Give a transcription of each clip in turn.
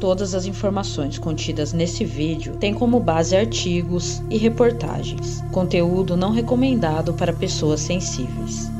Todas as informações contidas nesse vídeo têm como base artigos e reportagens, conteúdo não recomendado para pessoas sensíveis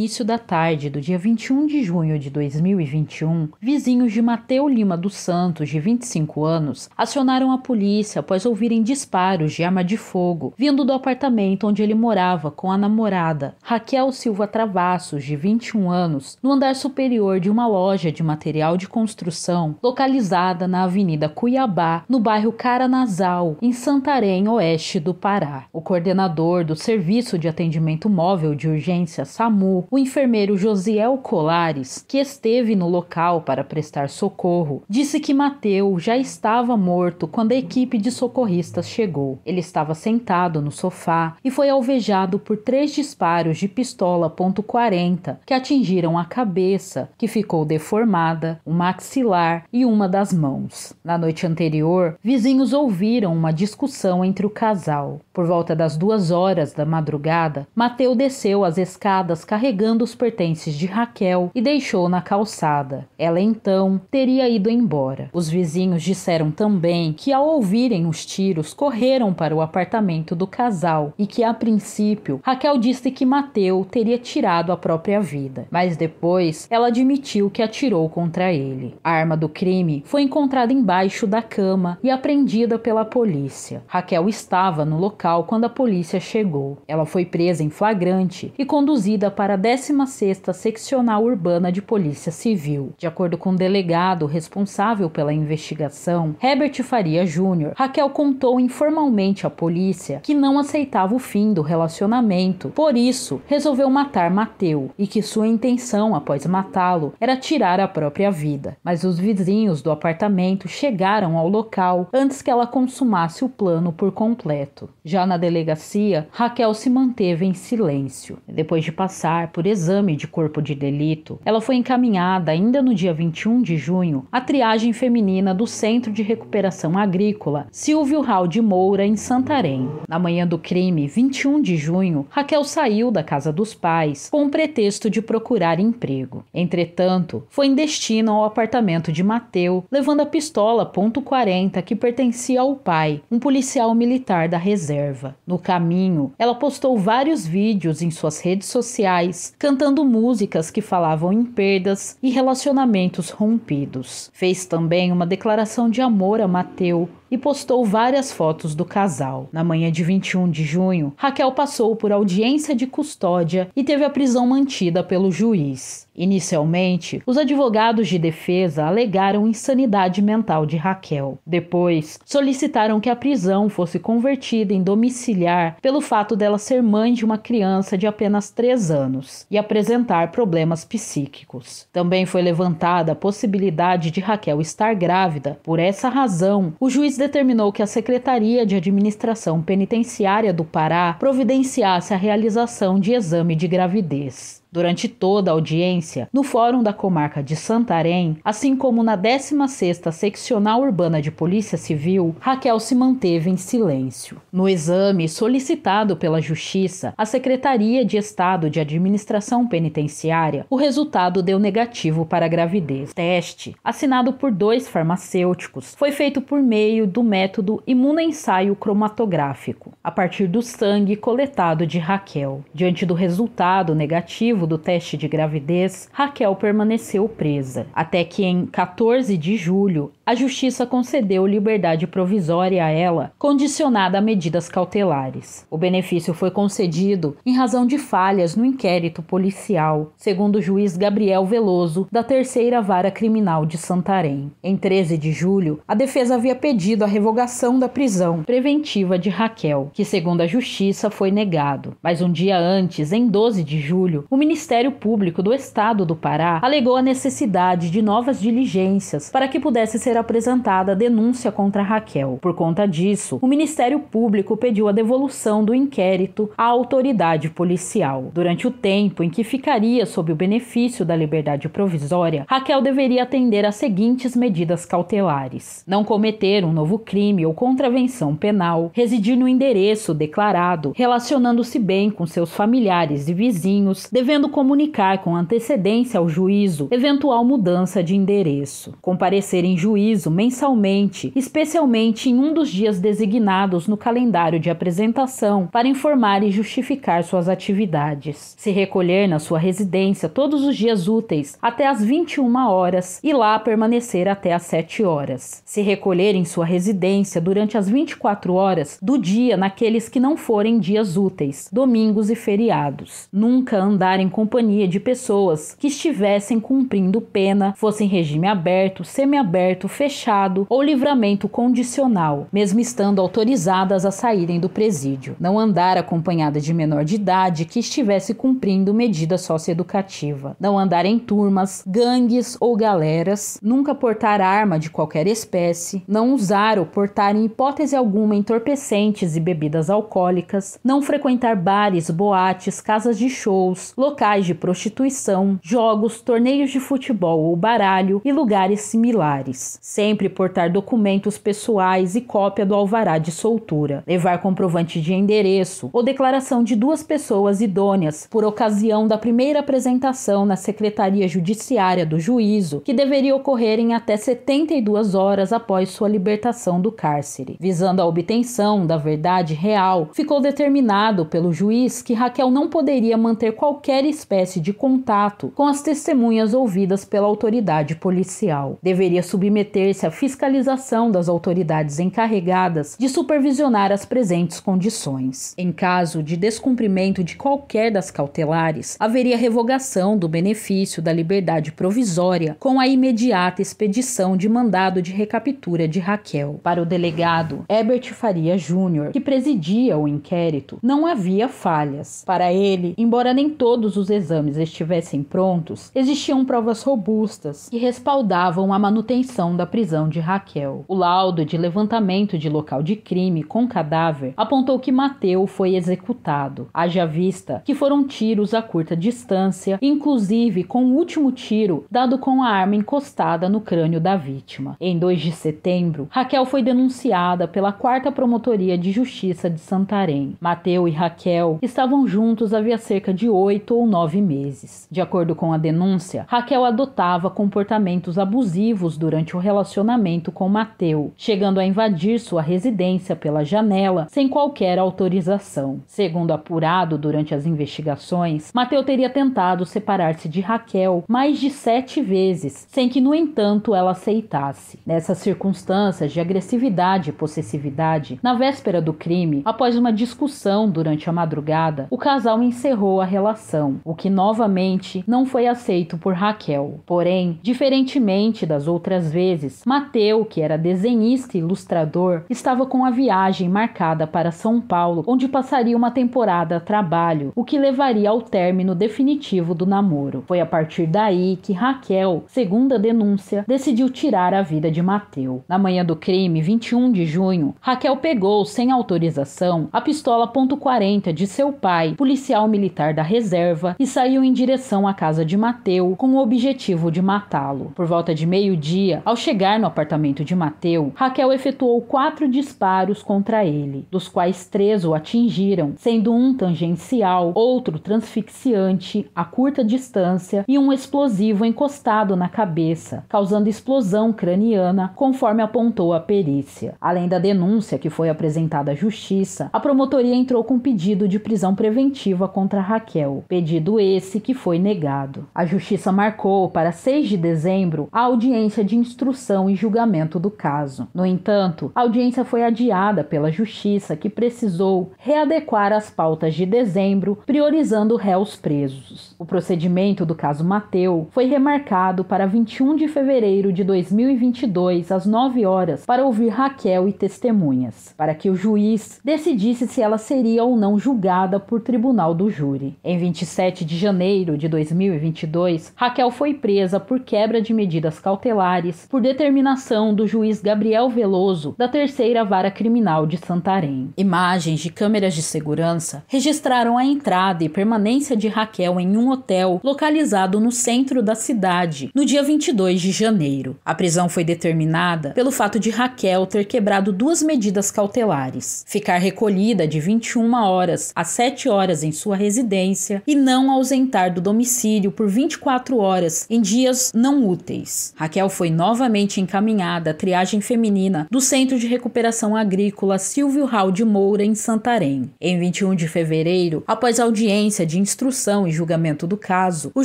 início da tarde do dia 21 de junho de 2021, vizinhos de Mateu Lima dos Santos, de 25 anos, acionaram a polícia após ouvirem disparos de arma de fogo vindo do apartamento onde ele morava com a namorada, Raquel Silva Travassos, de 21 anos, no andar superior de uma loja de material de construção localizada na Avenida Cuiabá, no bairro Caranazal, em Santarém, oeste do Pará. O coordenador do Serviço de Atendimento Móvel de Urgência SAMU, o enfermeiro Josiel Colares, que esteve no local para prestar socorro, disse que Mateu já estava morto quando a equipe de socorristas chegou. Ele estava sentado no sofá e foi alvejado por três disparos de pistola .40 que atingiram a cabeça, que ficou deformada, o maxilar e uma das mãos. Na noite anterior, vizinhos ouviram uma discussão entre o casal. Por volta das duas horas da madrugada, Mateu desceu as escadas carregando pegando os pertences de Raquel e deixou na calçada. Ela então teria ido embora. Os vizinhos disseram também que, ao ouvirem os tiros, correram para o apartamento do casal e que, a princípio, Raquel disse que Mateu teria tirado a própria vida, mas depois ela admitiu que atirou contra ele. A arma do crime foi encontrada embaixo da cama e apreendida pela polícia. Raquel estava no local quando a polícia chegou. Ela foi presa em flagrante e conduzida para a 16ª Seccional Urbana de Polícia Civil. De acordo com o delegado responsável pela investigação, Herbert Faria Júnior, Raquel contou informalmente à polícia que não aceitava o fim do relacionamento, por isso resolveu matar Mateu e que sua intenção após matá-lo era tirar a própria vida. Mas os vizinhos do apartamento chegaram ao local antes que ela consumasse o plano por completo. Já na delegacia, Raquel se manteve em silêncio. Depois de passar por por exame de corpo de delito, ela foi encaminhada ainda no dia 21 de junho à triagem feminina do Centro de Recuperação Agrícola Silvio Raul de Moura, em Santarém. Na manhã do crime, 21 de junho, Raquel saiu da casa dos pais com o pretexto de procurar emprego. Entretanto, foi em destino ao apartamento de Mateu, levando a pistola .40 que pertencia ao pai, um policial militar da reserva. No caminho, ela postou vários vídeos em suas redes sociais cantando músicas que falavam em perdas e relacionamentos rompidos. Fez também uma declaração de amor a Mateu, e postou várias fotos do casal. Na manhã de 21 de junho, Raquel passou por audiência de custódia e teve a prisão mantida pelo juiz. Inicialmente, os advogados de defesa alegaram insanidade mental de Raquel. Depois, solicitaram que a prisão fosse convertida em domiciliar pelo fato dela ser mãe de uma criança de apenas 3 anos e apresentar problemas psíquicos. Também foi levantada a possibilidade de Raquel estar grávida. Por essa razão, o juiz determinou que a Secretaria de Administração Penitenciária do Pará providenciasse a realização de exame de gravidez. Durante toda a audiência, no Fórum da Comarca de Santarém, assim como na 16ª Seccional Urbana de Polícia Civil, Raquel se manteve em silêncio. No exame solicitado pela Justiça a Secretaria de Estado de Administração Penitenciária, o resultado deu negativo para a gravidez. O teste, assinado por dois farmacêuticos, foi feito por meio do método imunoensaio cromatográfico, a partir do sangue coletado de Raquel. Diante do resultado negativo, positivo do teste de gravidez, Raquel permaneceu presa, até que em 14 de julho a justiça concedeu liberdade provisória a ela, condicionada a medidas cautelares. O benefício foi concedido em razão de falhas no inquérito policial, segundo o juiz Gabriel Veloso, da Terceira Vara Criminal de Santarém. Em 13 de julho, a defesa havia pedido a revogação da prisão preventiva de Raquel, que, segundo a justiça, foi negado. Mas um dia antes, em 12 de julho, o Ministério Público do Estado do Pará alegou a necessidade de novas diligências para que pudesse ser apresentada denúncia contra Raquel. Por conta disso, o Ministério Público pediu a devolução do inquérito à autoridade policial. Durante o tempo em que ficaria sob o benefício da liberdade provisória, Raquel deveria atender às seguintes medidas cautelares: não cometer um novo crime ou contravenção penal, residir no endereço declarado, relacionando-se bem com seus familiares e vizinhos, devendo comunicar com antecedência ao juízo eventual mudança de endereço, comparecer em juízo aviso mensalmente, especialmente em um dos dias designados no calendário de apresentação, para informar e justificar suas atividades. Se recolher na sua residência todos os dias úteis até às 21 horas e lá permanecer até às 7 horas. Se recolher em sua residência durante as 24 horas do dia naqueles que não forem dias úteis, domingos e feriados. Nunca andar em companhia de pessoas que estivessem cumprindo pena, fossem regime aberto, semiaberto, fechado ou livramento condicional, mesmo estando autorizadas a saírem do presídio. Não andar acompanhada de menor de idade que estivesse cumprindo medida socioeducativa. Não andar em turmas, gangues ou galeras. Nunca portar arma de qualquer espécie. Não usar ou portar em hipótese alguma entorpecentes e bebidas alcoólicas. Não frequentar bares, boates, casas de shows, locais de prostituição, jogos, torneios de futebol ou baralho e lugares similares. Sempre portar documentos pessoais e cópia do alvará de soltura. Levar comprovante de endereço ou declaração de duas pessoas idôneas por ocasião da primeira apresentação na Secretaria Judiciária do juízo, que deveria ocorrer em até 72 horas após sua libertação do cárcere. Visando a obtenção da verdade real, ficou determinado pelo juiz que Raquel não poderia manter qualquer espécie de contato com as testemunhas ouvidas pela autoridade policial. Deveria submeter submeter-se à fiscalização das autoridades encarregadas de supervisionar as presentes condições. Em caso de descumprimento de qualquer das cautelares, haveria revogação do benefício da liberdade provisória com a imediata expedição de mandado de recaptura de Raquel. Para o delegado Herbert Faria Júnior, que presidia o inquérito, não havia falhas. Para ele, embora nem todos os exames estivessem prontos, existiam provas robustas que respaldavam a manutenção da prisão de Raquel. O laudo de levantamento de local de crime com cadáver apontou que Mateu foi executado. Haja vista que foram tiros a curta distância, inclusive com o último tiro dado com a arma encostada no crânio da vítima. Em 2 de setembro, Raquel foi denunciada pela quarta promotoria de justiça de Santarém. Mateu e Raquel estavam juntos havia cerca de oito ou nove meses. De acordo com a denúncia, Raquel adotava comportamentos abusivos durante o relacionamento com Mateu, chegando a invadir sua residência pela janela sem qualquer autorização. Segundo apurado durante as investigações, Mateu teria tentado separar-se de Raquel mais de sete vezes, sem que, no entanto, ela aceitasse. Nessas circunstâncias de agressividade e possessividade, na véspera do crime, após uma discussão durante a madrugada, o casal encerrou a relação, o que novamente não foi aceito por Raquel. Porém, diferentemente das outras vezes, meses, Mateu, que era desenhista e ilustrador, estava com a viagem marcada para São Paulo, onde passaria uma temporada a trabalho, o que levaria ao término definitivo do namoro. Foi a partir daí que Raquel, segundo a denúncia, decidiu tirar a vida de Mateu. Na manhã do crime, 21 de junho, Raquel pegou, sem autorização, a pistola .40 de seu pai, policial militar da reserva, e saiu em direção à casa de Mateu com o objetivo de matá-lo. Por volta de meio-dia, ao chegar chegar no apartamento de Mateu, Raquel efetuou quatro disparos contra ele, dos quais três o atingiram, sendo um tangencial, outro transfixiante a curta distância e um explosivo encostado na cabeça, causando explosão craniana, conforme apontou a perícia. Além da denúncia que foi apresentada à justiça, a promotoria entrou com pedido de prisão preventiva contra Raquel, pedido esse que foi negado. A justiça marcou para 6 de dezembro a audiência de instrução instrução e julgamento do caso. No entanto, a audiência foi adiada pela justiça, que precisou readequar as pautas de dezembro, priorizando réus presos. O procedimento do caso Mateu foi remarcado para 21 de fevereiro de 2022 às 9 horas para ouvir Raquel e testemunhas, para que o juiz decidisse se ela seria ou não julgada por tribunal do júri. Em 27 de janeiro de 2022, Raquel foi presa por quebra de medidas cautelares por determinação do juiz Gabriel Veloso da Terceira Vara Criminal de Santarém. Imagens de câmeras de segurança registraram a entrada e permanência de Raquel em um hotel localizado no centro da cidade no dia 22 de janeiro. A prisão foi determinada pelo fato de Raquel ter quebrado duas medidas cautelares: ficar recolhida de 21 horas às 7 horas em sua residência e não ausentar do domicílio por 24 horas em dias não úteis. Raquel foi novamente prontamente encaminhada à triagem feminina do Centro de Recuperação Agrícola Silvio Raul de Moura, em Santarém. Em 21 de fevereiro, após audiência de instrução e julgamento do caso, o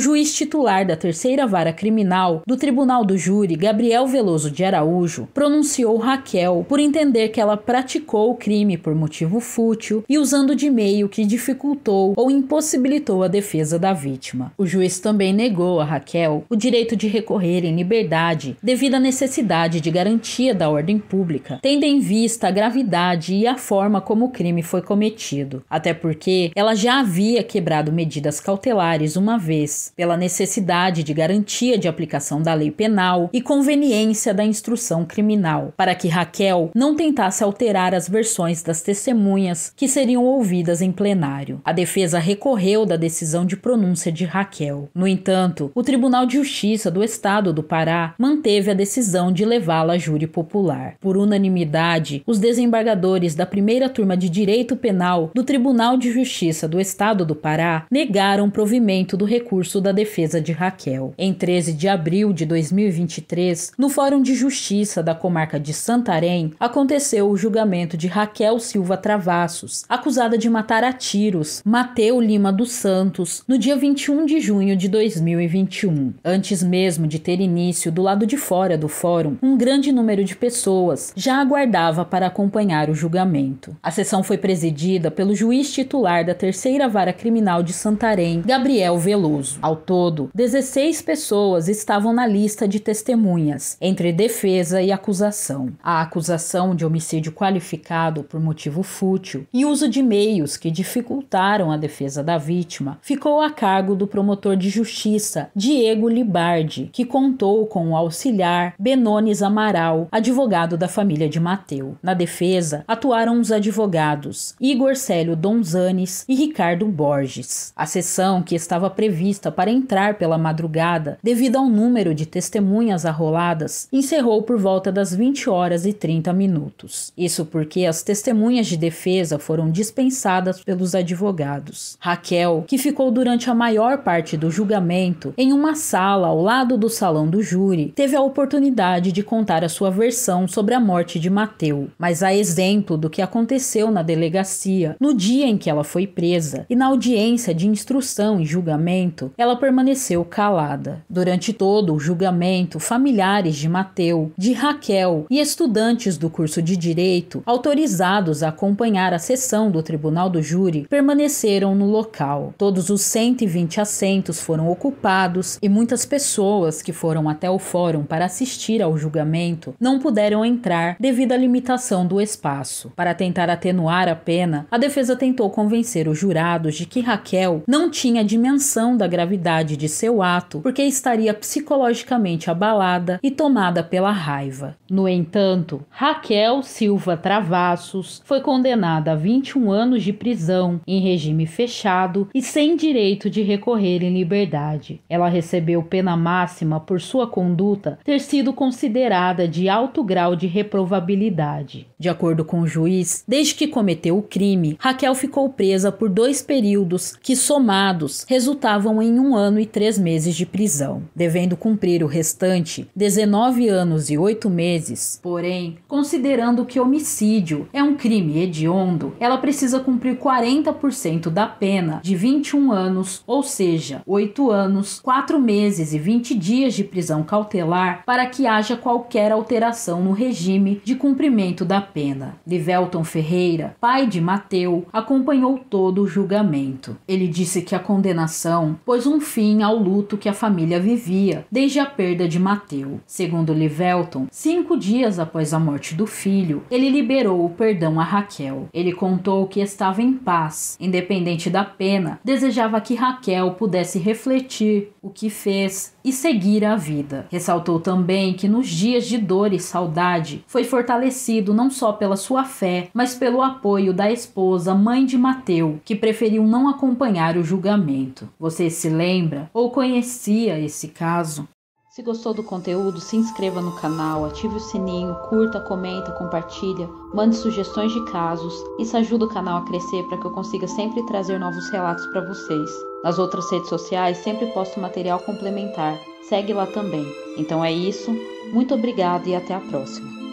juiz titular da terceira vara criminal do Tribunal do Júri, Gabriel Veloso de Araújo, pronunciou Raquel por entender que ela praticou o crime por motivo fútil e usando de meio que dificultou ou impossibilitou a defesa da vítima. O juiz também negou a Raquel o direito de recorrer em liberdade devido da necessidade de garantia da ordem pública, tendo em vista a gravidade e a forma como o crime foi cometido, até porque ela já havia quebrado medidas cautelares uma vez, pela necessidade de garantia de aplicação da lei penal e conveniência da instrução criminal, para que Raquel não tentasse alterar as versões das testemunhas que seriam ouvidas em plenário. A defesa recorreu da decisão de pronúncia de Raquel. No entanto, o Tribunal de Justiça do Estado do Pará manteve a decisão de levá-la a júri popular. Por unanimidade, os desembargadores da primeira turma de Direito Penal do Tribunal de Justiça do Estado do Pará negaram provimento do recurso da defesa de Raquel. Em 13 de abril de 2023, no Fórum de Justiça da comarca de Santarém, aconteceu o julgamento de Raquel Silva Travassos, acusada de matar a tiros Mateu Lima dos Santos no dia 21 de junho de 2021. Antes mesmo de ter início do lado de fora fora do fórum, um grande número de pessoas já aguardava para acompanhar o julgamento. A sessão foi presidida pelo juiz titular da Terceira Vara Criminal de Santarém, Gabriel Veloso. Ao todo, 16 pessoas estavam na lista de testemunhas, entre defesa e acusação. A acusação de homicídio qualificado por motivo fútil e uso de meios que dificultaram a defesa da vítima ficou a cargo do promotor de justiça, Diego Libardi, que contou com o auxiliar Benones Amaral, advogado da família de Mateu. Na defesa, atuaram os advogados Igor Célio Donzanes e Ricardo Borges. A sessão, que estava prevista para entrar pela madrugada, devido ao número de testemunhas arroladas, encerrou por volta das 20 horas e 30 minutos. Isso porque as testemunhas de defesa foram dispensadas pelos advogados. Raquel, que ficou durante a maior parte do julgamento em uma sala ao lado do salão do júri, teve a oportunidade oportunidade de contar a sua versão sobre a morte de Mateu, mas a exemplo do que aconteceu na delegacia no dia em que ela foi presa e na audiência de instrução e julgamento, ela permaneceu calada. Durante todo o julgamento, familiares de Mateu, de Raquel e estudantes do curso de direito, autorizados a acompanhar a sessão do tribunal do júri, permaneceram no local. Todos os 120 assentos foram ocupados e muitas pessoas que foram até o fórum para assistir assistir ao julgamento não puderam entrar devido à limitação do espaço. Para tentar atenuar a pena, a defesa tentou convencer os jurados de que Raquel não tinha dimensão da gravidade de seu ato porque estaria psicologicamente abalada e tomada pela raiva. No entanto, Raquel Silva Travassos foi condenada a 21 anos de prisão em regime fechado e sem direito de recorrer em liberdade. Ela recebeu pena máxima por sua conduta ter sido sido considerada de alto grau de reprovabilidade. De acordo com o juiz, desde que cometeu o crime, Raquel ficou presa por dois períodos que, somados, resultavam em um ano e três meses de prisão, devendo cumprir o restante 19 anos e oito meses. Porém, considerando que homicídio é um crime hediondo, ela precisa cumprir 40% da pena de 21 anos, ou seja, oito anos, quatro meses e 20 dias de prisão cautelar para para que haja qualquer alteração no regime de cumprimento da pena. Livelton Ferreira, pai de Mateu, acompanhou todo o julgamento. Ele disse que a condenação pôs um fim ao luto que a família vivia desde a perda de Mateu. Segundo Livelton, cinco dias após a morte do filho, ele liberou o perdão a Raquel. Ele contou que estava em paz, independente da pena, desejava que Raquel pudesse refletir o que fez e seguir a vida. Ressaltou também também que nos dias de dor e saudade foi fortalecido não só pela sua fé, mas pelo apoio da esposa, mãe de Mateu, que preferiu não acompanhar o julgamento. Você se lembra ou conhecia esse caso? Se gostou do conteúdo, se inscreva no canal, ative o sininho, curta, comenta, compartilha, mande sugestões de casos. Isso ajuda o canal a crescer para que eu consiga sempre trazer novos relatos para vocês. Nas outras redes sociais sempre posto material complementar. Segue lá também. Então é isso. Muito obrigado e até a próxima.